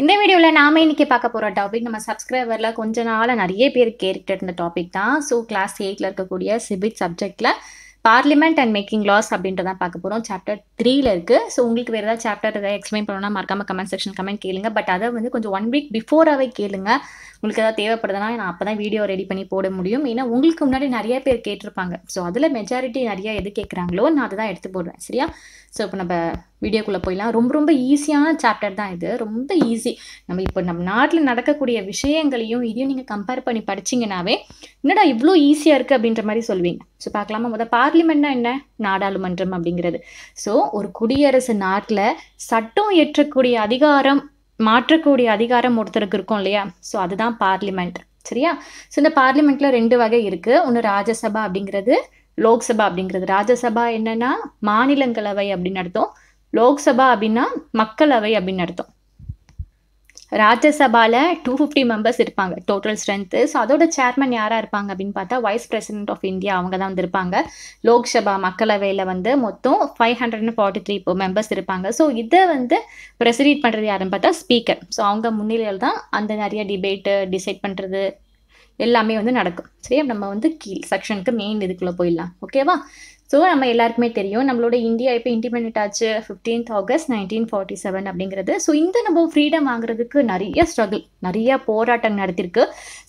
இந்த வீடியோவில் நாம இன்றைக்கி பார்க்க போகிற டாபிக் நம்ம சப்ஸ்கிரைபரில் கொஞ்ச நாளாக நிறைய பேர் கேட்டுட்டு இருந்த டாபிக் தான் ஸோ கிளாஸ் எயிட்டில் இருக்கக்கூடிய சிபிக் சப்ஜெக்டில் பார்லிமெண்ட் அண்ட் மேக்கிங் லாஸ் அப்படின்றதான் பார்க்க போகிறோம் சாப்டர் த்ரீல இருக்குது ஸோ உங்களுக்கு வேறு ஏதாவது சாப்டர் ஏதாவது எக்ஸ்பிளைன் பண்ணணும்னா மறக்காமல் கமெண்ட் செக்ஷன் கமெண்ட் கேளுங்க பட் அதை வந்து கொஞ்சம் ஒன் வீக் பிஃபோராகவே கேளுங்க உங்களுக்கு ஏதாவது தேவைப்படுதுன்னா நான் அப்போ தான் வீடியோ ரெடி பண்ணி போட முடியும் ஏன்னா உங்களுக்கு முன்னாடி நிறைய பேர் கேட்டிருப்பாங்க ஸோ அதில் மெஜாரிட்டி நிறையா எது கேட்குறாங்களோ நான் அதை தான் எடுத்து போடுவேன் சரியா ஸோ இப்போ நம்ம வீடியோக்குள்ளே போயிடலாம் ரொம்ப ரொம்ப ஈஸியான சாப்டர் தான் இது ரொம்ப ஈஸி நம்ம இப்போ நம்ம நாட்டில் நடக்கக்கூடிய விஷயங்களையும் இதையும் நீங்கள் கம்பேர் பண்ணி படிச்சிங்கனாவே என்னடா இவ்வளோ ஈஸியாக இருக்குது அப்படின்ற மாதிரி சொல்லுவீங்க ஸோ பார்க்கலாமா முதல் பார்லிமெண்ட்னா என்ன நாடாளுமன்றம் அப்படிங்கிறது ஸோ ஒரு குடியரசு நாட்டில் சட்டம் ஏற்றக்கூடிய அதிகாரம் மாற்றக்கூடிய அதிகாரம் ஒருத்தருக்கு இருக்கும் இல்லையா ஸோ அதுதான் பார்லிமெண்ட் சரியா ஸோ இந்த பார்லிமெண்ட்டில் ரெண்டு வகை இருக்குது ஒன்று ராஜ்யசபா அப்படிங்கிறது லோக்சபா அப்படிங்கிறது ராஜ்யசபா என்னன்னா மாநிலங்களவை அப்படின்னு அர்த்தம் லோக்சபா அப்படின்னா மக்களவை அப்படின்னு அர்த்தம் ராஜ்யசபாவில் டூ ஃபிஃப்டி மெம்பர்ஸ் இருப்பாங்க டோட்டல் ஸ்ட்ரென்த்து ஸோ அதோட சேர்மன் யாராக இருப்பாங்க அப்படின்னு பார்த்தா வைஸ் பிரசிடென்ட் ஆஃப் இந்தியா அவங்க தான் வந்து இருப்பாங்க லோக்சபா மக்களவையில் வந்து மொத்தம் five hundred and forty three இப்போ மெம்பர்ஸ் இருப்பாங்க ஸோ இதை வந்து ப்ரெசிடேட் பண்ணுறது யாருன்னு பார்த்தா ஸ்பீக்கர் ஸோ அவங்க முன்னிலையில் தான் அந்த நிறைய டிபேட்டு டிசைட் பண்ணுறது எல்லாமே வந்து நடக்கும் சரியா நம்ம வந்து கீழ் செக்ஷனுக்கு மெயின் இதுக்குள்ளே போயிடலாம் ஓகேவா ஸோ நம்ம எல்லாருக்குமே தெரியும் நம்மளோட இந்தியா இப்போ இண்டிபெண்ட் ஆச்சு fifteenth August nineteen forty seven அப்படிங்கிறது ஸோ இந்த நம்ம ஃப்ரீடம் வாங்குறதுக்கு நிறைய ஸ்ட்ரகிள் நிறைய போராட்டம் நடத்திருக்கு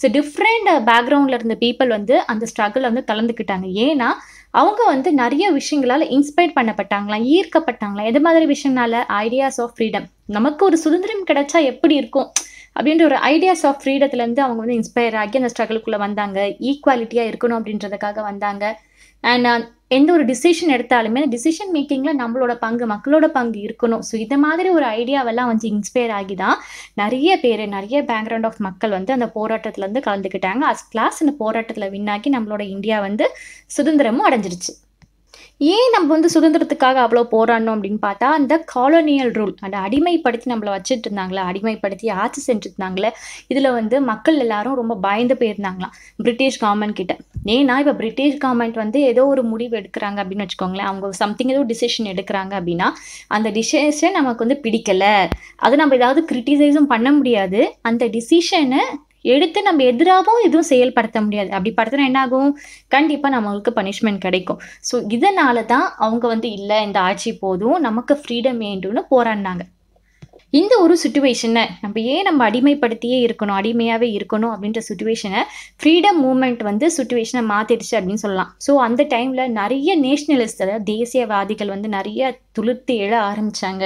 ஸோ டிஃப்ரெண்ட் பேக்ரவுண்டில் இருந்த பீப்புள் வந்து அந்த ஸ்ட்ரகிள் வந்து கலந்துக்கிட்டாங்க ஏன்னா அவங்க வந்து நிறைய விஷயங்களால் இன்ஸ்பைர் பண்ணப்பட்டாங்களாம் ஈர்க்கப்பட்டாங்களாம் எது மாதிரி விஷயம்னால ஐடியாஸ் ஆஃப் ஃப்ரீடம் நமக்கு ஒரு சுதந்திரம் கிடைச்சா எப்படி இருக்கும் அப்படின்ற ஒரு ஐடியாஸ் ஆஃப் ஃப்ரீடத்துலேருந்து அவங்க வந்து இன்ஸ்பயர் ஆகி அந்த ஸ்ட்ரகிளுக்குள்ளே வந்தாங்க ஈக்குவாலிட்டியாக இருக்கணும் அப்படின்றதுக்காக வந்தாங்க அண்ட் எந்த ஒரு டிசிஷன் எடுத்தாலுமே டிசிஷன் மேக்கிங்கில் நம்மளோட பங்கு மக்களோட பங்கு இருக்கணும் ஸோ இதை மாதிரி ஒரு ஐடியாவெல்லாம் வந்து இன்ஸ்பயர் ஆகி தான் நிறைய பேர் நிறைய பேக்ரவுண்ட் ஆஃப் மக்கள் வந்து அந்த போராட்டத்தில் வந்து கலந்துக்கிட்டாங்க அஸ் கிளாஸ் இந்த போராட்டத்தில் வின்னாக்கி நம்மளோட இந்தியா வந்து சுதந்திரமும் அடைஞ்சிருச்சு ஏன் நம்ம வந்து சுதந்திரத்துக்காக அவ்வளோ போராடணும் அப்படின்னு பார்த்தா அந்த காலோனியல் ரூல் அந்த அடிமைப்படுத்தி நம்மளை வச்சுட்டு இருந்தாங்களே அடிமைப்படுத்தி ஆட்சி செஞ்சுருந்தாங்களே இதில் வந்து மக்கள் எல்லாரும் ரொம்ப பயந்து போயிருந்தாங்களாம் பிரிட்டிஷ் கவர்மெண்ட் கிட்ட ஏன்னா இப்போ பிரிட்டிஷ் கவர்மெண்ட் வந்து ஏதோ ஒரு முடிவு எடுக்கிறாங்க அப்படின்னு வச்சுக்கோங்களேன் அவங்க சம்திங் ஏதோ டிசிஷன் எடுக்கிறாங்க அப்படின்னா அந்த டிசிஷன் நமக்கு வந்து பிடிக்கலை அது நம்ம ஏதாவது கிரிட்டிசைஸும் பண்ண முடியாது அந்த டிசிஷனை எடுத்து நம்ம எதிராகவும் எதுவும் செயல்படுத்த முடியாது அப்படி படுத்தினா என்ன ஆகும் கண்டிப்பாக நம்மளுக்கு பனிஷ்மெண்ட் கிடைக்கும் ஸோ இதனால தான் அவங்க வந்து இல்லை இந்த ஆட்சி போதும் நமக்கு ஃப்ரீடம் வேண்டும்னு போராடினாங்க இந்த ஒரு சுச்சுவேஷனை நம்ம ஏன் நம்ம அடிமைப்படுத்தியே இருக்கணும் அடிமையாகவே இருக்கணும் அப்படின்ற சுச்சுவேஷனை ஃப்ரீடம் மூமெண்ட் வந்து சுச்சுவேஷனை மாற்றிடுச்சு அப்படின்னு சொல்லலாம் ஸோ அந்த டைமில் நிறைய நேஷ்னலிஸ்ட் தேசியவாதிகள் வந்து நிறைய துளுத்து எழ ஆரம்பித்தாங்க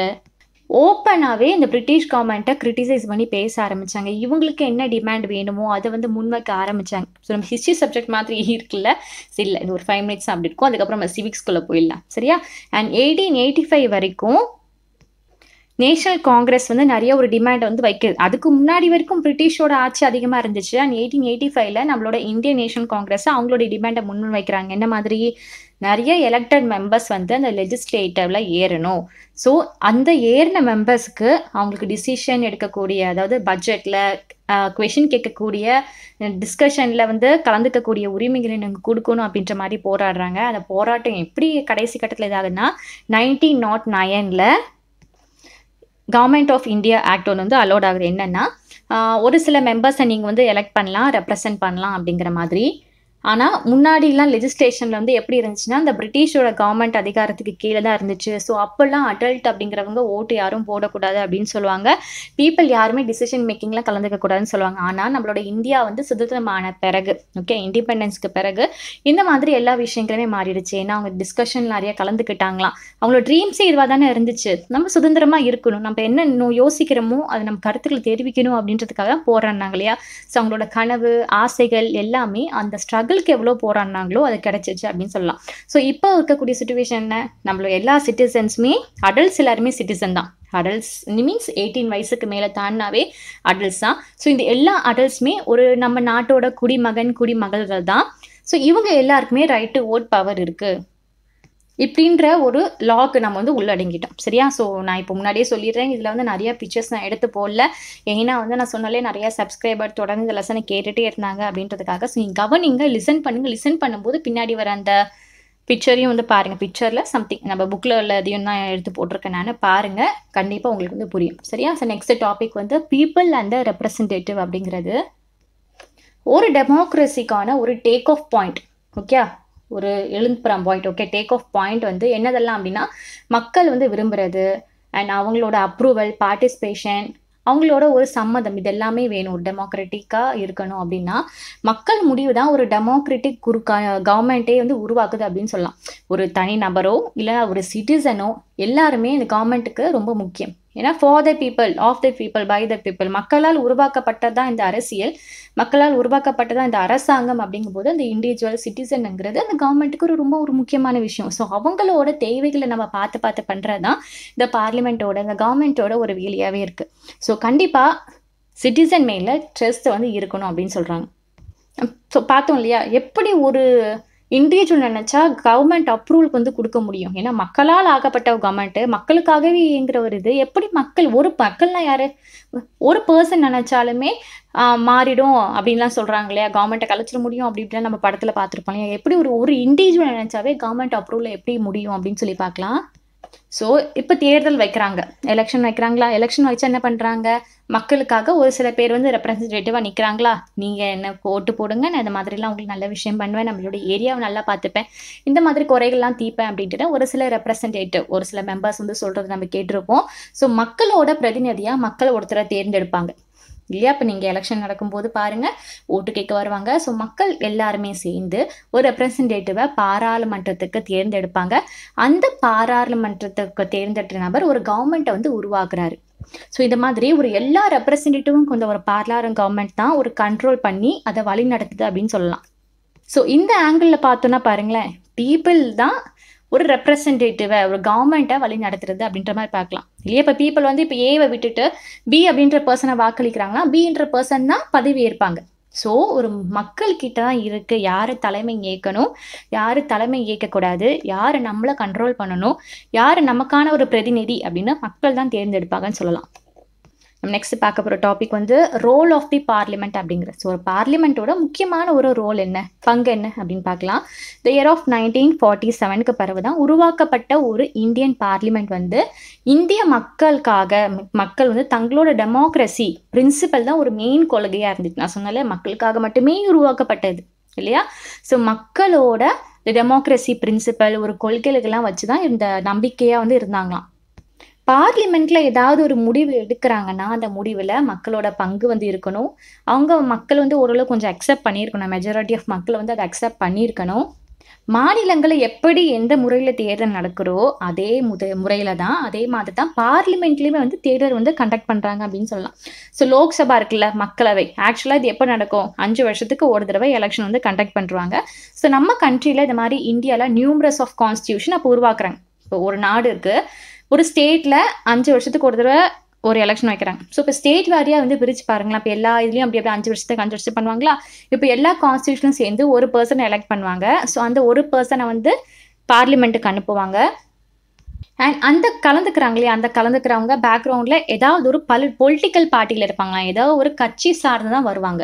ஓப்பனாகவே இந்த பிரிட்டிஷ் கவர்மெண்ட்டை கிரிட்டிசைஸ் பண்ணி பேச ஆரம்பித்தாங்க இவங்களுக்கு என்ன டிமாண்ட் வேணுமோ அதை வந்து முன்வைக்க ஆரம்பித்தாங்க ஸோ நம்ம ஹிஸ்ட்ரி சப்ஜெக்ட் மாதிரி இருக்குல்ல இல்லை இது ஒரு ஃபைவ் மினிட்ஸ் அப்படி இருக்கும் அதுக்கப்புறம் நம்ம சிவிக்ஸ்குள்ளே போயிடலாம் சரியா அண்ட் எயிட்டீன் எயிட்டி ஃபைவ் வரைக்கும் நேஷனல் காங்கிரஸ் வந்து நிறைய ஒரு டிமாண்ட் வந்து வைக்கிறது அதுக்கு முன்னாடி வரைக்கும் பிரிட்டிஷோட ஆட்சி அதிகமாக இருந்துச்சு அண்ட் எயிட்டீன் எயிட்டி ஃபைவ்ல நம்மளோட இந்தியன் நேஷனல் காங்கிரஸ் அவங்களோட டிமாண்டை முன் வைக்கிறாங்க என்ன மாதிரி நிறைய எலெக்டட் மெம்பர்ஸ் வந்து அந்த லெஜிஸ்லேட்டிவ்ல ஏறணும் ஸோ அந்த ஏறின மெம்பர்ஸ்க்கு அவங்களுக்கு டிசிஷன் எடுக்கக்கூடிய அதாவது பட்ஜெட்டில் கொஷின் கேட்கக்கூடிய டிஸ்கஷனில் வந்து கலந்துக்கக்கூடிய உரிமைகளை நாங்கள் கொடுக்கணும் அப்படின்ற மாதிரி போராடுறாங்க அந்த போராட்டம் எப்படி கடைசி கட்டத்தில் இதாகுதுன்னா நைன்டீன் நாட் நயனில் கவர்மெண்ட் ஆஃப் இந்தியா ஆக்ட் ஒன்று வந்து அலோட் ஆகுது என்னென்னா ஒரு சில மெம்பர்ஸை நீங்கள் வந்து எலெக்ட் பண்ணலாம் ரெப்ரசன்ட் பண்ணலாம் அப்படிங்கிற மாதிரி ஆனால் முன்னாடிலாம் லெஜிஸ்ட்ரேஷனில் வந்து எப்படி இருந்துச்சுன்னா இந்த பிரிட்டிஷோட கவர்மெண்ட் அதிகாரத்துக்கு கீழே தான் இருந்துச்சு ஸோ அப்போல்லாம் அடல்ட் அப்படிங்கிறவங்க ஓட்டு யாரும் போடக்கூடாது அப்படின்னு சொல்லுவாங்க பீப்புள் யாருமே டிசிஷன் மேக்கிங்லாம் கலந்துக்க கூடாதுன்னு சொல்லுவாங்க ஆனால் நம்மளோட இந்தியா வந்து சுதந்திரமான பிறகு ஓகே இண்டிபெண்டன்ஸ்க்கு பிறகு இந்த மாதிரி எல்லா விஷயங்களுமே மாறிடுச்சு ஏன்னா அவங்க டிஸ்கஷன் நிறைய கலந்துக்கிட்டாங்களாம் அவங்களோட ட்ரீம்ஸே இதுவாக தானே இருந்துச்சு நம்ம சுதந்திரமாக இருக்கணும் நம்ம என்ன யோசிக்கிறோமோ அதை நம்ம கருத்துக்களை தெரிவிக்கணும் அப்படின்றதுக்காக தான் போடுறாங்க இல்லையா ஸோ அவங்களோட கனவு ஆசைகள் எல்லாமே அந்த ஸ்ட்ரகிள் மக்களுக்கு எவ்வளோ போராடினாங்களோ அது கிடச்சிச்சு அப்படின்னு சொல்லலாம் ஸோ இப்போ இருக்கக்கூடிய சுச்சுவேஷன் என்ன நம்மளோட எல்லா சிட்டிசன்ஸுமே அடல்ட்ஸ் எல்லாருமே சிட்டிசன் தான் அடல்ட்ஸ் மீன்ஸ் எயிட்டீன் வயசுக்கு மேலே தாண்டினாவே அடல்ட்ஸ் தான் ஸோ இந்த எல்லா அடல்ட்ஸுமே ஒரு நம்ம நாட்டோட குடிமகன் குடிமகள்கள் தான் ஸோ இவங்க எல்லாருக்குமே ரைட் டு ஓட் பவர் இருக்குது இப்படின்ற ஒரு லாக்கு நம்ம வந்து உள்ளடங்கிட்டோம் சரியா ஸோ நான் இப்போ முன்னாடியே சொல்லிடுறேன் இதில் வந்து நிறைய பிக்சர்ஸ் நான் எடுத்து போடல ஏன்னா வந்து நான் சொன்னாலே நிறையா சப்ஸ்கிரைபர் தொடர்ந்து இந்த லெசனை கேட்டுகிட்டே இருந்தாங்க அப்படின்றதுக்காக ஸோ நீங்கள் கவனிங்க லிசன் பண்ணுங்கள் லிசன் பண்ணும்போது பின்னாடி வர அந்த பிக்சரையும் வந்து பாருங்கள் பிக்சரில் சம்திங் நம்ம புக்கில் உள்ள அதையும் தான் எடுத்து போட்டிருக்கேன் நான் பாருங்கள் கண்டிப்பாக உங்களுக்கு வந்து புரியும் சரியா ஸோ நெக்ஸ்ட் டாபிக் வந்து பீப்புள் அண்ட் ரெப்ரசன்டேட்டிவ் அப்படிங்கிறது ஒரு டெமோக்ரஸிக்கான ஒரு டேக் ஆஃப் பாயிண்ட் ஓகே ஒரு எழுந்துப்புறம் point okay take off point வந்து என்னதெல்லாம் அப்படின்னா மக்கள் வந்து விரும்புறது அண்ட் அவங்களோட அப்ரூவல் பார்ட்டிசிபேஷன் அவங்களோட ஒரு சம்மதம் இதெல்லாமே வேணும் ஒரு டெமோக்ராட்டிக்காக இருக்கணும் அப்படின்னா மக்கள் முடிவு தான் ஒரு டெமோக்ராட்டிக் குரு கவர்மெண்ட்டே வந்து உருவாக்குது அப்படின்னு சொல்லலாம் ஒரு தனி நபரோ இல்லை ஒரு சிட்டிசனோ எல்லாருமே இந்த கவர்மெண்ட்டுக்கு ரொம்ப முக்கியம் ஏன்னா for the people of the people by the people மக்களால் உருவாக்கப்பட்டது தான் இந்த அரசியல் மக்களால் உருவாக்கப்பட்டதான் இந்த அரசாங்கம் அப்படிங்கும்போது அந்த இண்டிவிஜுவல் சிட்டிசனுங்கிறது அந்த கவர்மெண்ட்டுக்கு ஒரு ரொம்ப ஒரு முக்கியமான விஷயம் ஸோ அவங்களோட தேவைகளை நம்ம பார்த்து பார்த்து பண்ணுறது தான் இந்த பார்லிமெண்ட்டோட இந்த கவர்மெண்ட்டோட ஒரு வேலையாகவே இருக்குது ஸோ கண்டிப்பாக சிட்டிசன் மேலே ட்ரெஸ்ட் வந்து இருக்கணும் அப்படின்னு சொல்கிறாங்க ஸோ பார்த்தோம் இல்லையா எப்படி ஒரு இண்டிவிஜுவல் நினைச்சா கவர்மெண்ட் அப்ரூவலுக்கு வந்து கொடுக்க முடியும் ஏன்னா மக்களால் ஆகப்பட்ட கவர்மெண்ட் மக்களுக்காகவே இயங்குற ஒரு இது எப்படி மக்கள் ஒரு மக்கள்லாம் யாரு ஒரு பர்சன் நினைச்சாலுமே மாறிடும் அப்படின்லாம் சொல்றாங்க இல்லையா கவர்மெண்ட்டை கலைச்சிட முடியும் அப்படி இப்படின்னா நம்ம படத்துல பார்த்துருப்போம் இல்லையா எப்படி ஒரு ஒரு இண்டிவிஜுவல் நினைச்சாவே கவர்மெண்ட் அப்ரூவல் எப்படி முடியும் அப்படின்னு சொல்லி பார்க்கலாம் ஸோ இப்போ தேர்தல் வைக்கிறாங்க எலெக்ஷன் வைக்கிறாங்களா எலெக்ஷன் வச்சு என்ன பண்ணுறாங்க மக்களுக்காக ஒரு சில பேர் வந்து ரெப்ரஸன்டேட்டிவாக நிற்கிறாங்களா நீங்கள் என்ன ஓட்டு போடுங்க நான் இந்த மாதிரிலாம் உங்களுக்கு நல்ல விஷயம் பண்ணுவேன் நம்மளோட ஏரியாவை நல்லா பார்த்துப்பேன் இந்த மாதிரி குறைகள்லாம் தீப்பேன் அப்படின்ட்டு ஒரு சில ரெப்ரசன்டேட்டிவ் ஒரு சில மெம்பர்ஸ் வந்து சொல்கிறது நம்ம கேட்டிருப்போம் ஸோ மக்களோட பிரதிநிதியாக மக்கள் ஒருத்தரை தேர்ந்தெடுப்பாங்க இல்லையா இப்போ நீங்கள் எலெக்ஷன் நடக்கும்போது பாருங்கள் ஓட்டு கேட்க வருவாங்க ஸோ மக்கள் எல்லாருமே சேர்ந்து ஒரு ரெப்ரசன்டேட்டிவை பாராளுமன்றத்துக்கு தேர்ந்தெடுப்பாங்க அந்த பாராளுமன்றத்துக்கு தேர்ந்தெடுத்த நபர் ஒரு கவர்மெண்ட்டை வந்து உருவாக்குறாரு ஸோ இந்த மாதிரி ஒரு எல்லா ரெப்ரசன்டேட்டிவும் கொஞ்சம் ஒரு பாராளும் கவர்மெண்ட் தான் ஒரு கண்ட்ரோல் பண்ணி அதை வழி நடத்துது அப்படின்னு சொல்லலாம் ஸோ இந்த ஆங்கிளில் பார்த்தோன்னா பாருங்களேன் பீப்புள் தான் ஒரு ரெப்ரசன்டேட்டிவை ஒரு கவர்மெண்ட்டை வழி நடத்துறது அப்படின்ற மாதிரி பார்க்கலாம் இல்லையா இப்போ பீப்புள் வந்து இப்போ ஏவை விட்டுட்டு பி அப்படின்ற பர்சனை வாக்களிக்கிறாங்கன்னா பின்ற பர்சன் தான் பதவி ஏற்பாங்க ஸோ ஒரு மக்கள்கிட்ட தான் இருக்குது யார் தலைமை ஏற்கணும் யார் தலைமை ஏற்கக்கூடாது யார் நம்மளை கண்ட்ரோல் பண்ணணும் யார் நமக்கான ஒரு பிரதிநிதி அப்படின்னு மக்கள் தான் தேர்ந்தெடுப்பாங்கன்னு சொல்லலாம் நம்ம நெக்ஸ்ட் பார்க்க போகிற டாபிக் வந்து ரோல் ஆஃப் தி பார்லிமெண்ட் அப்படிங்கிற ஸோ ஒரு பார்லிமெண்ட்டோட முக்கியமான ஒரு ரோல் என்ன பங்கு என்ன அப்படின்னு பார்க்கலாம் the year of nineteen forty செவனுக்கு பிறகு தான் உருவாக்கப்பட்ட ஒரு இந்தியன் பார்லிமெண்ட் வந்து இந்திய மக்களுக்காக மக்கள் வந்து தங்களோட டெமோக்ரஸி பிரின்சிபல் தான் ஒரு மெயின் கொள்கையாக இருந்துச்சு நான் சொன்னால மக்களுக்காக மட்டுமே உருவாக்கப்பட்டது இல்லையா ஸோ மக்களோட டெமோக்ரஸி பிரின்சிபல் ஒரு கொள்கைகளுக்கெல்லாம் வச்சு தான் இந்த நம்பிக்கையாக வந்து இருந்தாங்களாம் பார்லிமெண்ட்ல ஏதாவது ஒரு முடிவு எடுக்கிறாங்கன்னா அந்த முடிவில் மக்களோட பங்கு வந்து இருக்கணும் அவங்க மக்கள் வந்து ஓரளவு கொஞ்சம் அக்செப்ட் பண்ணியிருக்கணும் மெஜாரிட்டி ஆஃப் மக்கள் வந்து அதை அக்செப்ட் பண்ணியிருக்கணும் மாநிலங்களை எப்படி எந்த முறையில் தேர்தல் நடக்கிறோ அதே முத முறையில் தான் அதே மாதிரி தான் பார்லிமெண்ட்லேயுமே வந்து தேர்தல் வந்து கண்டக்ட் பண்ணுறாங்க அப்படின்னு சொல்லலாம் ஸோ லோக்சபா இருக்குல்ல மக்களவை ஆக்சுவலாக இது எப்போ நடக்கும் அஞ்சு வருஷத்துக்கு ஒரு தடவை எலெக்ஷன் வந்து கண்டக்ட் பண்ணுறாங்க ஸோ நம்ம கண்ட்ரியில் இந்த மாதிரி இந்தியாவில் நியூமரஸ் ஆஃப் கான்ஸ்டியூஷன் அப்போ உருவாக்குறாங்க இப்போ ஒரு நாடு இருக்குது ஒரு ஸ்டேட்டில் அஞ்சு வருஷத்துக்கு ஒரு தடவை ஒரு எலெக்ஷன் வைக்கிறாங்க ஸோ இப்போ ஸ்டேட் வாரியாக வந்து பிரித்து பாருங்களா இப்போ எல்லா இதுலேயும் அப்படி அப்படியே அஞ்சு வருஷத்துக்கு அஞ்சு வருஷம் பண்ணுவாங்களா இப்போ எல்லா கான்ஸ்டியூஷனும் சேர்ந்து ஒரு பர்சனை எலெக்ட் பண்ணுவாங்க ஸோ அந்த ஒரு பர்சனை வந்து பார்லிமெண்ட்டுக்கு அனுப்புவாங்க அண்ட் அந்த கலந்துக்கிறாங்களே அந்த கலந்துக்கிறவங்க பேக்ரவுண்டில் ஏதாவது ஒரு பல் பொலிட்டிக்கல் பார்ட்டியில் இருப்பாங்களா ஏதாவது ஒரு கட்சி சார்ந்து தான் வருவாங்க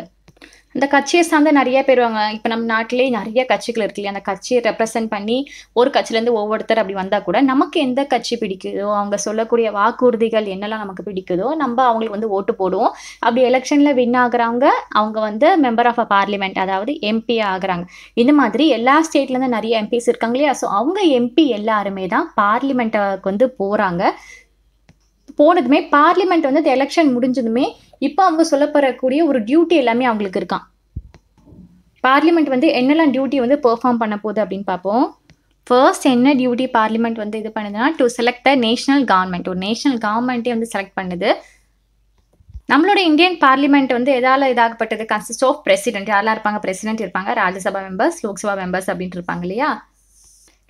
இந்த கட்சியை சார்ந்து நிறைய பேர் வாங்க இப்போ நம்ம நாட்டிலே நிறைய கட்சிகள் இருக்கு இல்லையா அந்த கட்சியை ரெப்ரசென்ட் பண்ணி ஒரு கட்சியிலேருந்து ஒவ்வொருத்தர் அப்படி வந்தால் கூட நமக்கு எந்த கட்சி பிடிக்குதோ அவங்க சொல்லக்கூடிய வாக்குறுதிகள் என்னெல்லாம் நமக்கு பிடிக்குதோ நம்ம அவங்களுக்கு வந்து ஓட்டு போடுவோம் அப்படி எலெக்ஷனில் வின் ஆகுறவங்க அவங்க வந்து மெம்பர் ஆஃப் அ பார்லிமெண்ட் அதாவது எம்பி ஆகுறாங்க இந்த மாதிரி எல்லா ஸ்டேட்லேருந்து நிறைய எம்பிஸ் இருக்காங்க இல்லையா ஸோ அவங்க எம்பி எல்லாருமே தான் பார்லிமெண்ட்டுக்கு வந்து போகிறாங்க போனதுமே பார்லிமெண்ட் வந்து எலெக்ஷன் முடிஞ்சதுமே இப்போ அவங்க சொல்லப்படக்கூடிய ஒரு டியூட்டி எல்லாமே அவங்களுக்கு இருக்கான் பார்லிமெண்ட் வந்து என்னெல்லாம் டியூட்டி வந்து பெர்ஃபார்ம் பண்ண போகுது அப்படின்னு பார்ப்போம் ஃபர்ஸ்ட் என்ன டியூட்டி பார்லிமெண்ட் வந்து இது பண்ணுதுன்னா to select the national government ஒரு நேஷனல் கவர்மெண்ட்டே வந்து செலக்ட் பண்ணுது நம்மளோட இந்தியன் பார்லிமெண்ட் வந்து எதால இதாகப்பட்டது கன்சிஸ்ட் ஆஃப் பிரசிடென்ட் யாரெல்லாம் இருப்பாங்க பிரசிடென்ட் இருப்பாங்க ராஜ்யசபா மெம்பர்ஸ் லோக்சபா மெம்பர்ஸ் அப்படின்ட்டு இருப்பாங்க இல்லையா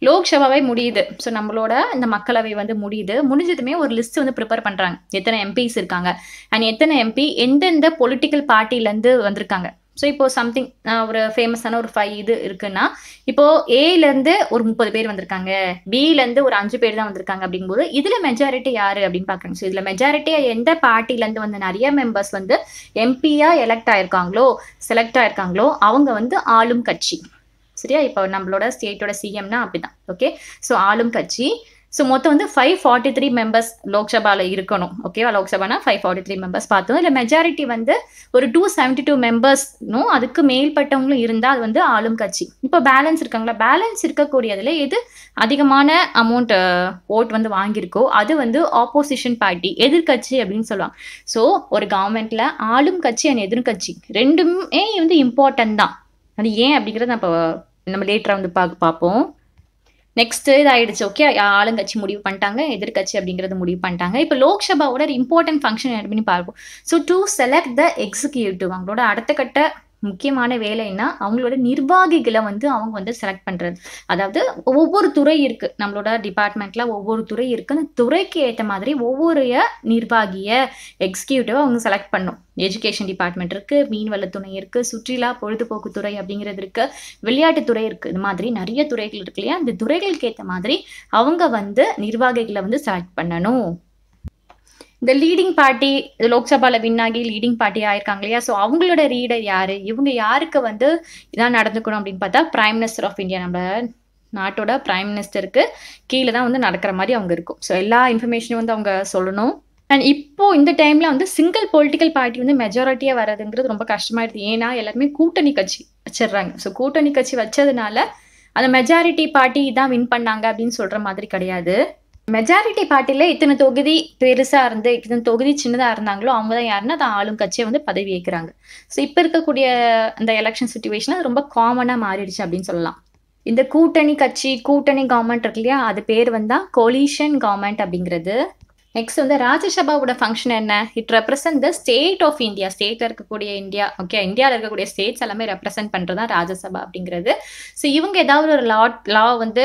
லோக்சபாவே முடியுது ஸோ நம்மளோட இந்த மக்களவை வந்து முடியுது முடிஞ்சதுமே ஒரு லிஸ்ட் வந்து ப்ரிப்பேர் பண்ணுறாங்க எத்தனை எம்பிஸ் இருக்காங்க அண்ட் எத்தனை எம்பி எந்தெந்த பொலிட்டிக்கல் பார்ட்டிலேருந்து வந்திருக்காங்க ஸோ இப்போ சம்திங் ஒரு ஃபேமஸான ஒரு ஃபைவ் இது இருக்குன்னா இப்போ ஏலேருந்து ஒரு முப்பது பேர் வந்திருக்காங்க பிலேருந்து ஒரு அஞ்சு பேர் தான் வந்திருக்காங்க அப்படிங்கும்போது இதில் மெஜாரிட்டி யார் அப்படின்னு பார்க்குறாங்க ஸோ இதில் மெஜாரிட்டியாக எந்த பார்ட்டிலேருந்து வந்து நிறைய மெம்பர்ஸ் வந்து எம்பியாக எலெக்ட் ஆயிருக்காங்களோ செலக்ட் ஆயிருக்காங்களோ அவங்க வந்து ஆளும் கட்சி சரியா இப்போ நம்மளோட ஸ்டேட்டோட சிஎம்னா அப்படிதான் ஓகே ஸோ ஆளும் கட்சி ஸோ மொத்தம் வந்து ஃபைவ் ஃபார்ட்டி த்ரீ மெம்பர்ஸ் லோக்சபாவில் இருக்கணும் ஓகேவா லோக்சபானா ஃபைவ் ஃபார்ட்டி த்ரீ மெம்பர்ஸ் பார்த்தோம் இல்லை மெஜாரிட்டி வந்து ஒரு டூ செவன்டி டூ மெம்பர்ஸ்னும் அதுக்கு மேல்பட்டவங்களும் இருந்தால் அது வந்து ஆளும் கட்சி இப்போ பேலன்ஸ் இருக்காங்களா பேலன்ஸ் இருக்கக்கூடியதில் எது அதிகமான அமௌண்ட் ஓட் வந்து வாங்கியிருக்கோ அது வந்து ஆப்போசிஷன் பார்ட்டி எதிர்கட்சி அப்படின்னு சொல்லுவாங்க ஸோ ஒரு கவர்மெண்ட்டில் ஆளும் கட்சி அண்ட் எதிர்கட்சி ரெண்டுமே வந்து இம்பார்ட்டன்ட் தான் அது ஏன் அப்படிங்கிறத நான் இப்போ நம்ம லேட்டராக வந்து பார்க்க பார்ப்போம் நெக்ஸ்ட்டு இதாயிடுச்சு ஓகே ஆளுங்கட்சி முடிவு பண்ணிட்டாங்க எதிர்கட்சி அப்படிங்கிறது முடிவு பண்ணிட்டாங்க இப்போ லோக்சபாவோட ஒரு இம்பார்ட்டன்ட் ஃபங்க்ஷன் அப்படின்னு பார்ப்போம் so to select the executive அவங்களோட அடுத்த கட்ட முக்கியமான வேலைன்னா அவங்களோட நிர்வாகிகளை வந்து அவங்க வந்து செலக்ட் பண்ணுறது அதாவது ஒவ்வொரு துறை இருக்குது நம்மளோட டிபார்ட்மெண்ட்டில் ஒவ்வொரு துறை இருக்குது அந்த துறைக்கு ஏற்ற மாதிரி ஒவ்வொரு நிர்வாகியை எக்ஸிக்யூட்டிவ் அவங்க செலக்ட் பண்ணும் எஜுகேஷன் டிபார்ட்மெண்ட் இருக்குது துணை இருக்குது சுற்றுலா பொழுதுபோக்கு துறை அப்படிங்கிறது இருக்குது விளையாட்டுத்துறை இருக்குது இது மாதிரி நிறைய துறைகள் இருக்கு இல்லையா அந்த துறைகளுக்கு ஏற்ற மாதிரி அவங்க வந்து நிர்வாகிகளை வந்து செலக்ட் பண்ணணும் இந்த லீடிங் பார்ட்டி லோக்சபால வின் ஆகி லீடிங் பார்ட்டி ஆயிருக்காங்க இல்லையா ஸோ அவங்களோட ரீடர் யாரு இவங்க யாருக்கு வந்து இதான் நடந்துக்கணும் அப்படின்னு பார்த்தா பிரைம் மினிஸ்டர் ஆஃப் இந்தியா நம்ம நாட்டோட பிரைம் மினிஸ்டருக்கு கீழே தான் வந்து நடக்கிற மாதிரி அவங்க இருக்கும் ஸோ எல்லா இன்ஃபர்மேஷனும் வந்து அவங்க சொல்லணும் அண்ட் இப்போ இந்த டைம்ல வந்து சிங்கிள் பொலிட்டிக்கல் பார்ட்டி வந்து மெஜாரிட்டியா வர்றதுங்கிறது ரொம்ப கஷ்டமாயிருது ஏன்னா எல்லாருமே கூட்டணி கட்சி வச்சிடுறாங்க ஸோ கூட்டணி கட்சி வச்சதுனால அந்த மெஜாரிட்டி பார்ட்டி தான் வின் பண்ணாங்க அப்படின்னு சொல்ற மாதிரி கிடையாது மெஜாரிட்டி பார்ட்டியில் இத்தனை தொகுதி பெருசாக இருந்து இத்தனை தொகுதி சின்னதாக இருந்தாங்களோ அவங்க தான் யாருன்னா தான் ஆளும் கட்சியை வந்து பதவி ஏற்கிறாங்க ஸோ இப்போ இருக்கக்கூடிய அந்த எலெக்ஷன் சுச்சுவேஷன் அது ரொம்ப காமனாக மாறிடுச்சு அப்படின்னு சொல்லலாம் இந்த கூட்டணி கட்சி கூட்டணி கவர்மெண்ட் இருக்கு இல்லையா அது பேர் வந்தால் கொலிஷன் கவர்மெண்ட் அப்படிங்கிறது நெக்ஸ்ட் வந்து ராஜ்யசபாவோட ஃபங்க்ஷன் என்ன it represent the state of India ஸ்டேட்டில் இருக்கக்கூடிய இந்தியா ஓகே இந்தியாவில் இருக்கக்கூடிய ஸ்டேட்ஸ் எல்லாமே ரெப்ரசென்ட் பண்ணுறது தான் ராஜ்யசபா அப்படிங்கிறது ஸோ இவங்க ஏதாவது ஒரு லா லா வந்து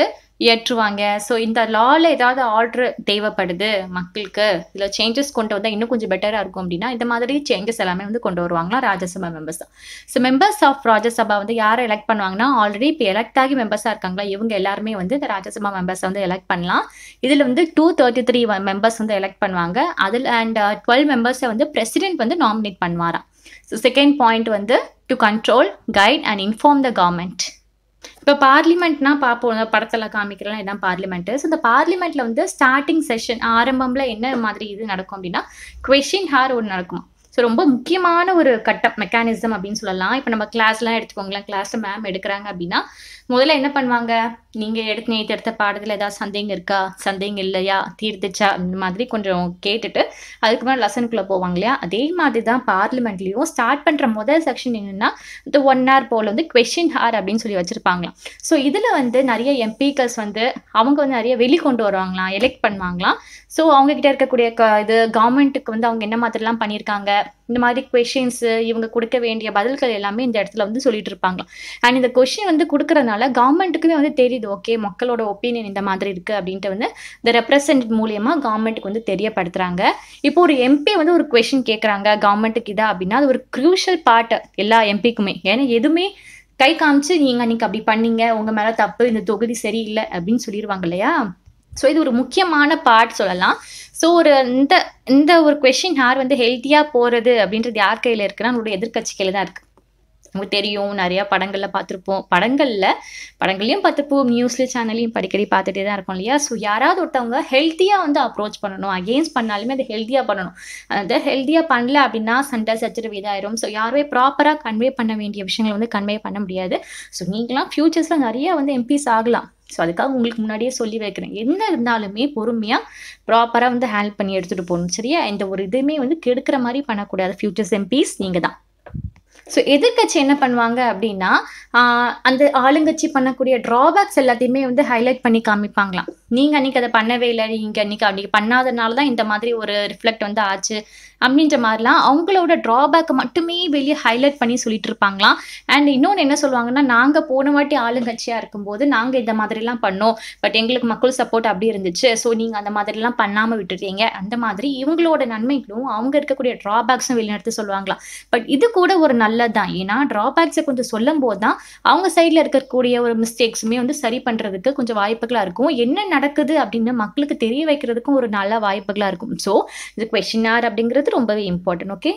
ஏற்றுவாங்க ஸோ இந்த லாவில் ஏதாவது ஆர்டர் தேவைப்படுது மக்களுக்கு இதில் சேஞ்சஸ் கொண்டு வந்தால் இன்னும் கொஞ்சம் பெட்டராக இருக்கும் அப்படின்னா இந்த மாதிரி சேஞ்சஸ் எல்லாமே வந்து கொண்டு வருவாங்களா ராஜ்யசபா மெம்பர்ஸ் தான் ஸோ மெம்பர்ஸ் ஆஃப் ராஜ்யசபா வந்து யாரை எலெக்ட் பண்ணுவாங்கன்னா ஆல்ரெடி இப்போ எலெக்ட் ஆகி மெம்பர்ஸாக இருக்காங்களா இவங்க எல்லாருமே வந்து இந்த ராஜ்யசபா மெம்பர்ஸ் வந்து எலெக்ட் பண்ணலாம் இதில் வந்து டூ தேர்ட்டி த்ரீ மெம்பர்ஸ் வந்து எலெக்ட் பண்ணுவாங்க அதில் அண்ட் டுவெல் மெம்பர்ஸை வந்து பிரசிடென்ட் வந்து நாமினேட் பண்ணுவாராம் ஸோ செகண்ட் பாயிண்ட் வந்து to control guide and inform the government இப்போ பார்லிமெண்ட்னா பார்ப்போம் படத்தில் காமிக்கிறலாம் என்ன பார்லிமெண்ட்டு ஸோ இந்த பார்லிமெண்ட்டில் வந்து ஸ்டார்டிங் செஷன் ஆரம்பமில் என்ன மாதிரி இது நடக்கும் அப்படின்னா கொஷின் ஹார் ஒன்று நடக்கும் ஸோ ரொம்ப முக்கியமான ஒரு கட்டம் மெக்கானிசம் அப்படின்னு சொல்லலாம் இப்போ நம்ம கிளாஸ்லாம் எடுத்துக்கோங்களேன் கிளாஸில் மேம் எடுக்கிறாங்க அப்படின்னா முதல்ல என்ன பண்ணுவாங்க நீங்கள் எடுத்து நேற்று எடுத்த பாடத்தில் ஏதாவது சந்தேகம் இருக்கா சந்தேகம் இல்லையா தீர்த்துச்சா அந்த மாதிரி கொஞ்சம் கேட்டுட்டு மேலே லெசனுக்குள்ளே போவாங்க இல்லையா அதே மாதிரி தான் பார்லிமெண்ட்லேயும் ஸ்டார்ட் பண்ணுற முதல் செக்ஷன் என்னென்னா இந்த ஒன் ஹவர் போல் வந்து கொஷின் ஹார் அப்படின்னு சொல்லி வச்சுருப்பாங்களாம் ஸோ இதில் வந்து நிறைய எம்பிக்கள்ஸ் வந்து அவங்க வந்து நிறைய வெளி கொண்டு வருவாங்களாம் எலெக்ட் பண்ணுவாங்களாம் ஸோ அவங்கக்கிட்ட இருக்கக்கூடிய க இது கவர்மெண்ட்டுக்கு வந்து அவங்க என்ன மாதிரிலாம் பண்ணியிருக்காங்க இந்த மாதிரி கொஷின்ஸ் இவங்க கொடுக்க வேண்டிய பதில்கள் எல்லாமே இந்த இடத்துல வந்து சொல்லிட்டு இருப்பாங்க அண்ட் இந்த கொஷின் வந்து கொடுக்கறதுனால கவர்மெண்ட்டுக்குமே வந்து தெரியுது ஓகே மக்களோட ஒப்பீனியன் இந்த மாதிரி இருக்கு அப்படின்ட்டு வந்து இந்த ரெப்ரசன்ட் மூலியமா கவர்மெண்ட்டுக்கு வந்து தெரியப்படுத்துறாங்க இப்போ ஒரு எம்பி வந்து ஒரு கொஷின் கேட்குறாங்க கவர்மெண்ட்டுக்கு இதா அப்படின்னா அது ஒரு க்ரூஷியல் பார்ட் எல்லா எம்பிக்குமே ஏன்னா எதுவுமே கை காமிச்சு நீங்கள் அன்னைக்கு அப்படி பண்ணீங்க உங்கள் மேலே தப்பு இந்த தொகுதி சரியில்லை அப்படின்னு சொல்லிடுவாங்க இல்லையா ஸோ இது ஒரு முக்கியமான பார்ட் சொல்லலாம் ஸோ ஒரு இந்த இந்த ஒரு கொஷின் யார் வந்து ஹெல்த்தியாக போகிறது அப்படின்றது யார் கையில் இருக்குன்னா நம்மளுடைய எதிர்கட்சி கையில் தான் இருக்குது உங்களுக்கு தெரியும் நிறையா படங்களில் பார்த்துருப்போம் படங்களில் படங்களையும் பார்த்துருப்போம் நியூஸில் சேனலையும் படிக்கடி பார்த்துட்டே தான் இருக்கும் இல்லையா ஸோ யாராவது ஒருத்தவங்க ஹெல்த்தியாக வந்து அப்ரோச் பண்ணணும் அகெயின்ஸ்ட் பண்ணாலுமே அது ஹெல்த்தியாக பண்ணணும் அது ஹெல்த்தியாக பண்ணல அப்படின்னா சண்டை சச்சரவு இதாகிடும் ஸோ யாருமே ப்ராப்பராக கன்வே பண்ண வேண்டிய விஷயங்களை வந்து கன்வே பண்ண முடியாது ஸோ நீங்களாம் ஃப்யூச்சர்ஸில் நிறையா வந்து எம்பிஸ் ஆகலாம் ஸோ அதுக்காக உங்களுக்கு முன்னாடியே சொல்லி வைக்கிறேன் என்ன இருந்தாலுமே பொறுமையாக ப்ராப்பராக வந்து ஹேண்டில் பண்ணி எடுத்துகிட்டு போகணும் சரியா இந்த ஒரு இதுவுமே வந்து கெடுக்கிற மாதிரி பண்ணக்கூடாது ஃப்யூச்சர்ஸ் எம்பிஸ் நீங்கள் தான் ஸோ எதிர்கட்சி என்ன பண்ணுவாங்க அப்படின்னா அந்த ஆளுங்கட்சி பண்ணக்கூடிய ட்ராபேக்ஸ் எல்லாத்தையுமே வந்து ஹைலைட் பண்ணி காமிப்பாங்களாம் நீங்கள் அன்றைக்கி அதை பண்ணவே இல்லை நீங்கள் அன்னைக்கு அப்படி பண்ணாதனால தான் இந்த மாதிரி ஒரு ரிஃப்ளெக்ட் வந்து ஆச்சு அப்படின்ற மாதிரிலாம் அவங்களோட ட்ராபேக்கை மட்டுமே வெளியே ஹைலைட் பண்ணி சொல்லிட்டு இருப்பாங்களாம் அண்ட் இன்னொன்று என்ன சொல்லுவாங்கன்னா நாங்கள் போன வாட்டி ஆளுங்கட்சியாக இருக்கும்போது நாங்கள் இந்த மாதிரிலாம் பண்ணோம் பட் எங்களுக்கு மக்கள் சப்போர்ட் அப்படி இருந்துச்சு ஸோ நீங்கள் அந்த மாதிரிலாம் பண்ணாமல் விட்டுருக்கீங்க அந்த மாதிரி இவங்களோட நன்மைகளும் அவங்க இருக்கக்கூடிய ட்ராபேக்ஸும் வெளிநடத்து சொல்லுவாங்களாம் பட் இது கூட ஒரு நல்ல நல்லது தான் ஏன்னா ட்ராபேக்ஸை கொஞ்சம் சொல்லும் போது தான் அவங்க சைடில் இருக்கக்கூடிய ஒரு மிஸ்டேக்ஸுமே வந்து சரி பண்ணுறதுக்கு கொஞ்சம் வாய்ப்புகளாக இருக்கும் என்ன நடக்குது அப்படின்னு மக்களுக்கு தெரிய வைக்கிறதுக்கும் ஒரு நல்ல வாய்ப்புகளாக இருக்கும் ஸோ இது கொஷின் ஆர் அப்படிங்கிறது ரொம்பவே இம்பார்ட்டன்ட் ஓகே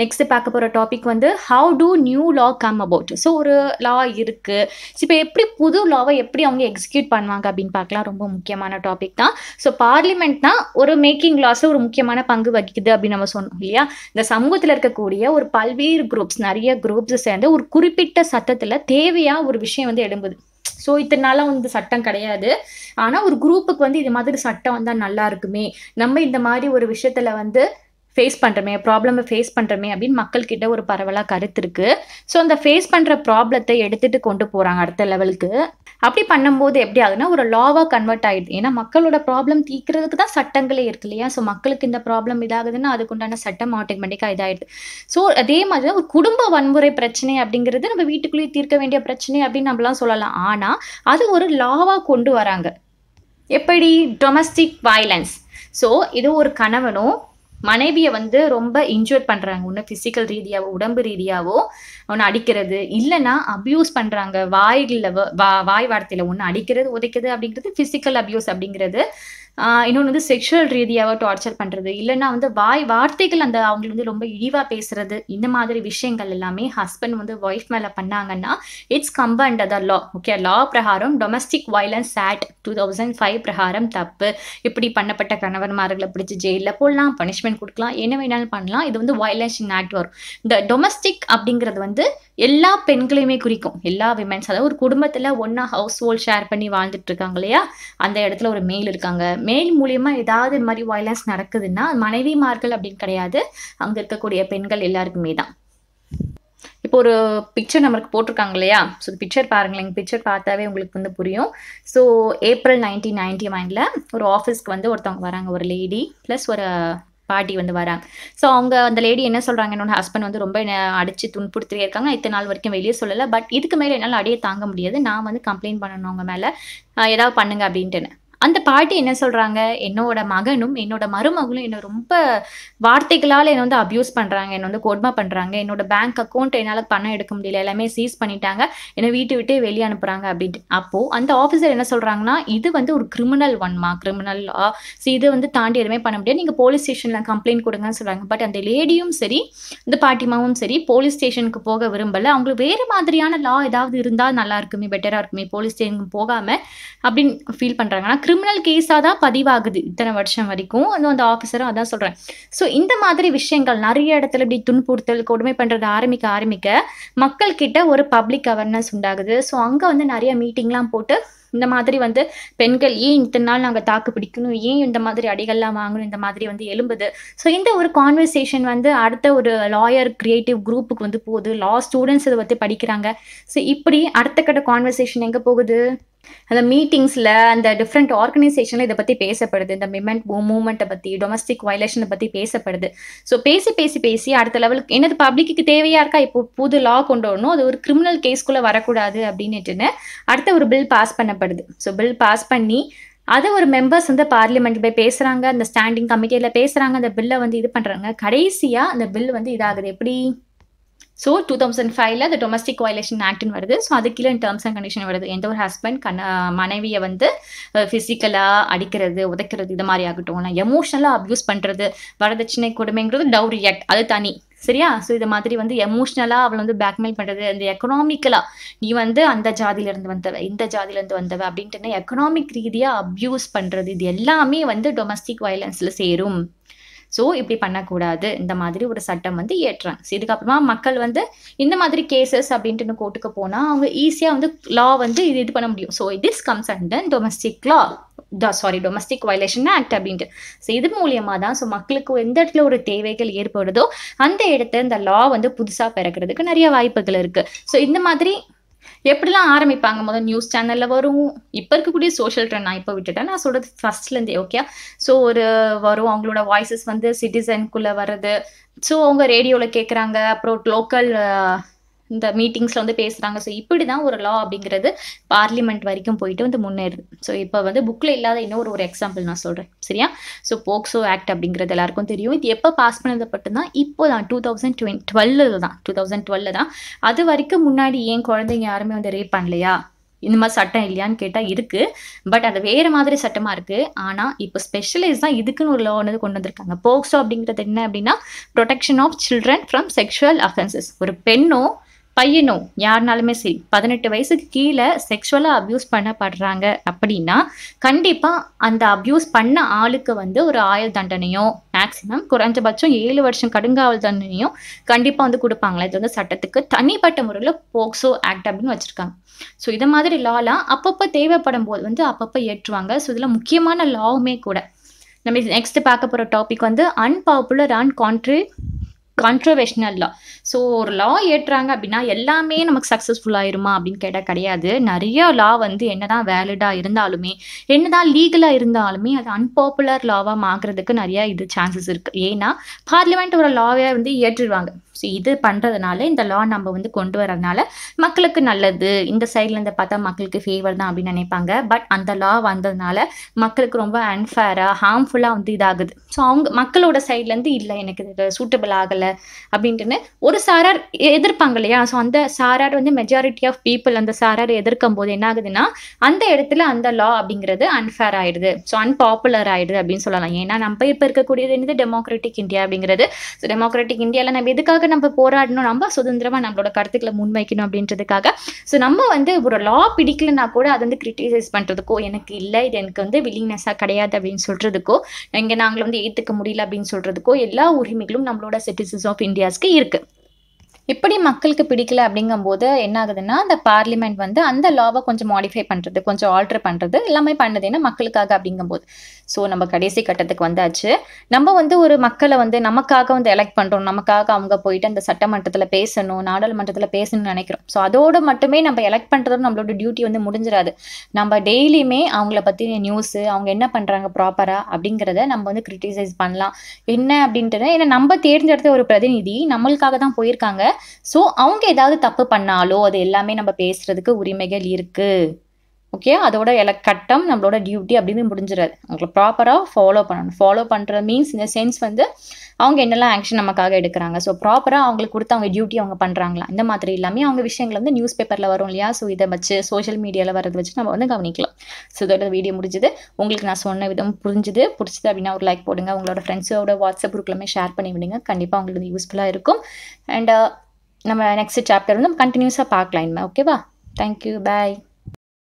நெக்ஸ்ட் பார்க்க போகிற டாபிக் வந்து how to new law come about so ஒரு லா இருக்குது இப்போ எப்படி புது லாவை எப்படி அவங்க எக்ஸிக்யூட் பண்ணுவாங்க அப்படின்னு பார்க்கலாம் ரொம்ப முக்கியமான டாபிக் தான் ஸோ பார்லிமெண்ட் தான் ஒரு மேக்கிங் லாஸில் ஒரு முக்கியமான பங்கு வகிக்குது அப்படின்னு நம்ம சொன்னோம் இல்லையா இந்த சமூகத்தில் இருக்கக்கூடிய ஒரு பல்வேறு குரூப்ஸ் நிறைய குரூப்ஸ் சேர்ந்து ஒரு குறிப்பிட்ட சட்டத்தில் தேவையாக ஒரு விஷயம் வந்து எடும்புது ஸோ இத்தனை நாளாக வந்து சட்டம் கிடையாது ஆனால் ஒரு குரூப்புக்கு வந்து இது மாதிரி சட்டம் வந்தால் நல்லா இருக்குமே நம்ம இந்த மாதிரி ஒரு விஷயத்தில் வந்து ஃபேஸ் பண்ணுறமே ப்ராப்ளமை ஃபேஸ் பண்ணுறமே அப்படின்னு மக்கள்கிட்ட ஒரு பரவலாக கருத்து இருக்குது ஸோ அந்த ஃபேஸ் பண்ணுற ப்ராப்ளத்தை எடுத்துகிட்டு கொண்டு போகிறாங்க அடுத்த லெவலுக்கு அப்படி பண்ணும்போது எப்படி ஆகுதுன்னா ஒரு லாவாக கன்வெர்ட் ஆகிடுது ஏன்னா மக்களோட ப்ராப்ளம் தீக்கிறதுக்கு தான் சட்டங்களே இருக்கு இல்லையா ஸோ மக்களுக்கு இந்த ப்ராப்ளம் இதாகுதுன்னா அதுக்குண்டான சட்டம் ஆட்டோமேட்டிக்காக இதாகிடுது ஸோ அதே மாதிரி ஒரு குடும்ப வன்முறை பிரச்சனை அப்படிங்கிறது நம்ம வீட்டுக்குள்ளேயே தீர்க்க வேண்டிய பிரச்சனை அப்படின்னு நம்மலாம் சொல்லலாம் ஆனால் அது ஒரு லாவாக கொண்டு வராங்க எப்படி டொமஸ்டிக் வயலன்ஸ் ஸோ இது ஒரு கணவனும் மனைவியை வந்து ரொம்ப இன்ஜூர் பண்றாங்க ஒன்று பிசிக்கல் ரீதியாவோ உடம்பு ரீதியாவோ ஒன்று அடிக்கிறது இல்லைன்னா அப்யூஸ் பண்றாங்க வாயில வா வாய் வார்த்தையில ஒன்று அடிக்கிறது உதைக்கிறது அப்படிங்கிறது பிசிக்கல் அப்யூஸ் அப்படிங்கிறது இன்னொன்று வந்து செக்ஷுவல் ரீதியாக டார்ச்சர் பண்ணுறது இல்லைன்னா வந்து வாய் வார்த்தைகள் அந்த அவங்களுக்கு வந்து ரொம்ப இழிவாக பேசுறது இந்த மாதிரி விஷயங்கள் எல்லாமே ஹஸ்பண்ட் வந்து ஒய்ஃப் மேலே பண்ணாங்கன்னா it's Kamba கம்பண்ட் the law okay law பிரகாரம் domestic violence act two thousand five பிரகாரம் தப்பு இப்படி பண்ணப்பட்ட கணவன்மார்களை பிடிச்சி ஜெயிலில் போடலாம் பனிஷ்மெண்ட் கொடுக்கலாம் என்ன வேணாலும் பண்ணலாம் இது வந்து இன் ஆக்ட் வரும் இந்த டொமஸ்டிக் அப்படிங்கிறது வந்து எல்லா பெண்களையுமே குறிக்கும் எல்லா விமென்ஸ் அதாவது ஒரு குடும்பத்தில் ஒன்றா ஹவுஸ் ஹோல்ட் ஷேர் பண்ணி வாழ்ந்துட்டு இருக்காங்க இல்லையா அந்த இடத்துல ஒரு மேல் இருக்காங்க மேல் மூலியமா ஏதாவது இந்த மாதிரி வயலன்ஸ் நடக்குதுன்னா மனைவிமார்கள் அப்படின்னு கிடையாது அங்கே இருக்கக்கூடிய பெண்கள் எல்லாருக்குமே தான் இப்போ ஒரு பிக்சர் நம்மளுக்கு போட்டிருக்காங்க இல்லையா ஸோ பிக்சர் பாருங்களேன் பிக்சர் பார்த்தாவே உங்களுக்கு வந்து புரியும் ஸோ ஏப்ரல் நைன்டீன் நைன்டி நைனில் ஒரு ஆஃபீஸ்க்கு வந்து ஒருத்தவங்க வராங்க ஒரு லேடி ப்ளஸ் ஒரு பாட்டி வந்து வராங்க ஸோ அவங்க அந்த லேடி என்ன சொல்கிறாங்க என்னோட ஹஸ்பண்ட் வந்து ரொம்ப என்ன அடித்து துன்புறுத்திட்டே இருக்காங்க இத்தனை நாள் வரைக்கும் வெளியே சொல்லலை பட் இதுக்கு மேலே என்னால் அடியே தாங்க முடியாது நான் வந்து கம்ப்ளைண்ட் பண்ணணும் அவங்க மேலே ஏதாவது பண்ணுங்க அப்படின்ட்டுன்னு அந்த பாட்டி என்ன சொல்கிறாங்க என்னோட மகனும் என்னோட மருமகளும் என்னை ரொம்ப வார்த்தைகளால் என்னை வந்து அப்யூஸ் பண்ணுறாங்க என்னை வந்து கொடுமை பண்ணுறாங்க என்னோட பேங்க் அக்கௌண்ட் என்னால் பணம் எடுக்க முடியல எல்லாமே சீஸ் பண்ணிட்டாங்க என்னை வீட்டு விட்டே வெளியே அனுப்புகிறாங்க அப்படின்ட்டு அப்போது அந்த ஆஃபீஸர் என்ன சொல்கிறாங்கன்னா இது வந்து ஒரு கிரிமினல் ஒன்மா கிரிமினல் லா ஸோ இதை வந்து தாண்டி எதுவுமே பண்ண முடியாது நீங்கள் போலீஸ் ஸ்டேஷனில் கம்ப்ளைண்ட் கொடுங்கன்னு சொல்கிறாங்க பட் அந்த லேடியும் சரி இந்த பாட்டிமாவும் சரி போலீஸ் ஸ்டேஷனுக்கு போக விரும்பலை அவங்களுக்கு வேறு மாதிரியான லா ஏதாவது இருந்தால் நல்லா இருக்குமே பெட்டராக இருக்குமே போலீஸ் ஸ்டேஷனுக்கு போகாமல் அப்படின்னு ஃபீல் பண்ணுறாங்கன்னா கிரிமினல் கேஸாக தான் பதிவாகுது இத்தனை வருஷம் வரைக்கும் அந்த அந்த ஆஃபீஸரும் அதான் சொல்கிறேன் ஸோ இந்த மாதிரி விஷயங்கள் நிறைய இடத்துல இப்படி துன்புறுத்தல் கொடுமை பண்ணுறது ஆரம்பிக்க ஆரம்பிக்க மக்கள் கிட்ட ஒரு பப்ளிக் அவேர்னஸ் உண்டாகுது ஸோ அங்கே வந்து நிறைய மீட்டிங்லாம் போட்டு இந்த மாதிரி வந்து பெண்கள் ஏன் இத்தனை நாள் நாங்கள் தாக்கு பிடிக்கணும் ஏன் இந்த மாதிரி அடிகள்லாம் வாங்கணும் இந்த மாதிரி வந்து எழும்புது ஸோ இந்த ஒரு கான்வர்சேஷன் வந்து அடுத்த ஒரு லாயர் கிரியேட்டிவ் குரூப்புக்கு வந்து போகுது லா ஸ்டூடெண்ட்ஸ் இதை பற்றி படிக்கிறாங்க ஸோ இப்படி அடுத்த கட்ட கான்வர்சேஷன் எங்கே போகுது அந்த மீட்டிங்ஸில் அந்த டிஃப்ரெண்ட் ஆர்கனைசேஷனில் இதை பற்றி பேசப்படுது இந்த மிமெண்ட் மூமெண்ட்டை பற்றி டொமஸ்டிக் வயலேஷனை பற்றி பேசப்படுது ஸோ பேசி பேசி பேசி அடுத்த லெவலுக்கு என்னது பப்ளிக்கு தேவையாக இருக்கா இப்போ புது லா கொண்டு வரணும் அது ஒரு கிரிமினல் கேஸ்க்குள்ளே வரக்கூடாது அப்படின்னுட்டுன்னு அடுத்த ஒரு பில் பாஸ் பண்ணப்படுது ஸோ பில் பாஸ் பண்ணி அதை ஒரு மெம்பர்ஸ் வந்து பார்லிமெண்ட் போய் பேசுகிறாங்க அந்த ஸ்டாண்டிங் கமிட்டியில் பேசுகிறாங்க அந்த பில்லை வந்து இது பண்ணுறாங்க கடைசியாக அந்த பில் வந்து இதாகுது எப்படி ஸோ டூ தௌசண்ட் ஃபைவ்ல அந்த டொமஸ்டிக் வயலேஷன் ஆக்ட்னு வருது ஸோ அது கீழே டேர்ம்ஸ் அண்ட் கண்டிஷன் வருது எந்த ஒரு ஹஸ்பண்ட் கண்ண மனைவியை வந்து ஃபிசிக்கலாக அடிக்கிறது உதைக்கிறது இது மாதிரி ஆகட்டும் இல்லை எமோஷனலாக அப்யூஸ் பண்ணுறது வரதட்சணை கொடுமைங்கிறது டவுரி ஆக்ட் அது தனி சரியா ஸோ இது மாதிரி வந்து எமோஷ்னலாக அவளை வந்து பிளாக்மெயில் பண்ணுறது இந்த எக்கனாமிக்கலாக நீ வந்து அந்த ஜாதியிலேருந்து வந்தவ இந்த ஜாதியிலேருந்து வந்தவ அப்படின்ட்டுன்னா எக்கனாமிக் ரீதியாக அப்யூஸ் பண்ணுறது இது எல்லாமே வந்து டொமஸ்டிக் வயலன்ஸில் சேரும் ஸோ இப்படி பண்ணக்கூடாது இந்த மாதிரி ஒரு சட்டம் வந்து ஏற்றுறாங்க ஸோ இதுக்கப்புறமா மக்கள் வந்து இந்த மாதிரி கேசஸ் அப்படின்ட்டு கோர்ட்டுக்கு போனால் அவங்க ஈஸியாக வந்து லா வந்து இது இது பண்ண முடியும் so it is comes and domestic law sorry domestic violation act அப்படின்ட்டு ஸோ இது மூலியமாக தான் ஸோ மக்களுக்கு எந்த இடத்துல ஒரு தேவைகள் ஏற்படுதோ அந்த இடத்த இந்த லா வந்து புதுசாக பிறக்கிறதுக்கு நிறைய வாய்ப்புகள் இருக்குது ஸோ இந்த மாதிரி எப்படிலாம் ஆரம்பிப்பாங்க முதல் நியூஸ் சேனலில் வரும் இப்போ இருக்கக்கூடிய சோஷியல் ட்ரெண்ட் நான் இப்போ விட்டுட்டேன் நான் சொல்கிறது ஃபஸ்ட்லேருந்தே ஓகே ஸோ ஒரு வரும் அவங்களோட வாய்ஸஸ் வந்து சிட்டிசனுக்குள்ளே வர்றது ஸோ அவங்க ரேடியோவில் கேட்குறாங்க அப்புறம் லோக்கல் இந்த மீட்டிங்ஸில் வந்து பேசுகிறாங்க ஸோ இப்படி தான் ஒரு லா அப்படிங்கிறது பார்லிமெண்ட் வரைக்கும் போயிட்டு வந்து முன்னேறுது ஸோ இப்போ வந்து புக்கில் இல்லாத இன்னொரு ஒரு எக்ஸாம்பிள் நான் சொல்கிறேன் சரியா ஸோ போக்சோ ஆக்ட் அப்படிங்கிறது எல்லாருக்கும் தெரியும் இது எப்போ பாஸ் பண்ணது மட்டும்தான் இப்போ தான் டூ தௌசண்ட் டுவெண்ட் டுவெல்லில் தான் டூ தௌசண்ட் டுவெல்லில் தான் அது வரைக்கும் முன்னாடி ஏன் குழந்தைங்க யாருமே வந்து ரேப் பண்ணலையா இந்த மாதிரி சட்டம் இல்லையான்னு கேட்டால் இருக்குது பட் அது வேறு மாதிரி சட்டமாக இருக்குது ஆனால் இப்போ ஸ்பெஷலைஸ் தான் இதுக்குன்னு ஒரு லோ ஒன்று கொண்டு வந்திருக்காங்க போக்சோ அப்படிங்கிறது என்ன அப்படின்னா protection of children from sexual offences ஒரு பெண்ணோ பையனோ யாருனாலுமே சரி பதினெட்டு வயசுக்கு கீழே செக்ஷுவலாக அப்யூஸ் பண்ணப்படுறாங்க அப்படின்னா கண்டிப்பாக அந்த அப்யூஸ் பண்ண ஆளுக்கு வந்து ஒரு ஆயுள் தண்டனையோ மேக்சிமம் குறைஞ்சபட்சம் ஏழு வருஷம் கடுங்காவல் தண்டனையும் கண்டிப்பாக வந்து கொடுப்பாங்களே இது வந்து சட்டத்துக்கு தனிப்பட்ட முறையில் போக்சோ ஆக்ட் அப்படின்னு வச்சுருக்காங்க ஸோ இது மாதிரி லாலாம் அப்பப்போ தேவைப்படும் போது வந்து அப்பப்போ ஏற்றுவாங்க ஸோ இதில் முக்கியமான லாவுமே கூட நம்ம நெக்ஸ்ட் பார்க்க போகிற டாபிக் வந்து அன்பாப்புலர் அண்ட் கான்ட்ரி கான்ட்ரவேஷ்னல் லா ஸோ ஒரு லா ஏற்றுறாங்க அப்படின்னா எல்லாமே நமக்கு ஆயிருமா அப்படின்னு கேட்டால் கிடையாது நிறைய லா வந்து என்னதான் வேலிடாக இருந்தாலுமே என்னதான் லீகலாக இருந்தாலுமே அது அன்பாப்புலர் லாவாக மாறுறதுக்கு நிறையா இது சான்சஸ் இருக்குது ஏன்னா பார்லிமெண்ட் ஒரு லாவே வந்து ஏற்றுடுவாங்க ஸோ இது பண்ணுறதுனால இந்த லா நம்ம வந்து கொண்டு வரதுனால மக்களுக்கு நல்லது இந்த சைட்லேருந்து பார்த்தா மக்களுக்கு ஃபேவர் தான் அப்படின்னு நினைப்பாங்க பட் அந்த லா வந்ததுனால மக்களுக்கு ரொம்ப அன்ஃபேராக ஹார்ம்ஃபுல்லாக வந்து இதாகுது ஸோ அவங்க மக்களோட சைட்லேருந்து இல்லை எனக்கு இது சூட்டபிள் ஆகலை அப்படின்ட்டுன்னு ஒரு சாரார் எதிர்ப்பாங்க இல்லையா ஸோ அந்த சாரார் வந்து மெஜாரிட்டி ஆஃப் பீப்புள் அந்த சாரார் எதிர்க்கும் போது என்ன ஆகுதுன்னா அந்த இடத்துல அந்த லா அப்படிங்கிறது அன்ஃபேர் ஆயிடுது ஸோ அன்பாப்புலர் ஆயிடுது அப்படின்னு சொல்லலாம் ஏன்னா நம்ம இப்போ இருக்கக்கூடியது என்னது டெமோக்ராட்டிக் இந்தியா அப்படிங்கிறது ஸோ டெமோக்ராட்டிக் இந்தியாவில் நம்ம எதுக்காக நம்ம போராடணும் நம்ம சுதந்திரமாக நம்மளோட கருத்துக்களை முன்வைக்கணும் அப்படின்றதுக்காக ஸோ நம்ம வந்து ஒரு லா பிடிக்கலன்னா கூட அதை வந்து கிரிட்டிசைஸ் பண்ணுறதுக்கோ எனக்கு இல்லை இது எனக்கு வந்து வில்லிங்னஸாக கிடையாது அப்படின்னு சொல்கிறதுக்கோ இங்கே நாங்களை வந்து ஏற்றுக்க முடியல அப்படின்னு சொல்கிறதுக்கோ எல்லா உரிமைகளும் நம்மளோட சிட்டிசன்ஸ் ஆஃப் இந்தியாஸ்க்கு இருக்குது இப்படி மக்களுக்கு பிடிக்கல அப்படிங்கும்போது என்ன ஆகுதுன்னா அந்த பார்லிமெண்ட் வந்து அந்த லாவை கொஞ்சம் மாடிஃபை பண்ணுறது கொஞ்சம் ஆல்ட்ரு பண்ணுறது எல்லாமே பண்ணுது ஏன்னா மக்களுக்காக அப்படிங்கும்போது ஸோ நம்ம கடைசி கட்டத்துக்கு வந்தாச்சு நம்ம வந்து ஒரு மக்களை வந்து நமக்காக வந்து எலெக்ட் பண்ணுறோம் நமக்காக அவங்க போயிட்டு அந்த சட்டமன்றத்தில் பேசணும் நாடாளுமன்றத்தில் பேசணும்னு நினைக்கிறோம் ஸோ அதோடு மட்டுமே நம்ம எலெக்ட் பண்ணுறதோட நம்மளோட டியூட்டி வந்து முடிஞ்சிடாது நம்ம டெய்லியுமே அவங்கள பற்றி நியூஸு அவங்க என்ன பண்ணுறாங்க ப்ராப்பராக அப்படிங்கிறத நம்ம வந்து கிரிட்டிசைஸ் பண்ணலாம் என்ன அப்படின்ட்டு ஏன்னா நம்ம தேர்ந்தெடுத்த ஒரு பிரதிநிதி நம்மளுக்காக தான் போயிருக்காங்க ஸோ அவங்க ஏதாவது தப்பு பண்ணாலோ அது எல்லாமே நம்ம பேசுகிறதுக்கு உரிமைகள் இருக்குது ஓகே அதோட எல கட்டம் நம்மளோட டியூட்டி அப்படின்னு முடிஞ்சிடாது அவங்களை ப்ராப்பராக ஃபாலோ பண்ணணும் ஃபாலோ பண்ணுற மீன்ஸ் இந்த சென்ஸ் வந்து அவங்க என்னெல்லாம் ஆக்ஷன் நமக்காக எடுக்கிறாங்க ஸோ ப்ராப்பராக அவங்களுக்கு கொடுத்து அவங்க டியூட்டி அவங்க பண்ணுறாங்களா இந்த மாதிரி இல்லாமல் அவங்க விஷயங்கள் வந்து நியூஸ் பேப்பரில் வரும் இல்லையா ஸோ இதை வச்சு சோஷியல் மீடியாவில் வரது வச்சு நம்ம வந்து கவனிக்கலாம் ஸோ இதோட வீடியோ முடிஞ்சது உங்களுக்கு நான் சொன்ன விதம் புரிஞ்சுது பிடிச்சது அப்படின்னா ஒரு லைக் போடுங்க உங்களோட ஃப்ரெண்ட்ஸோட வாட்ஸ்அப் குரூப்லாமே ஷேர் பண்ணி விடுங்க கண்டிப்பாக உங்களுக்கு யூஸ்ஃபுல்லாக இருக்கும் அண்ட் uh, நம்ம நெக்ஸ்ட் சாப்டர் வந்து நம்ம கண்டினியூஸாக பார்க்கலாம் இனிமேல் ஓகேவா தேங்க்யூ பாய்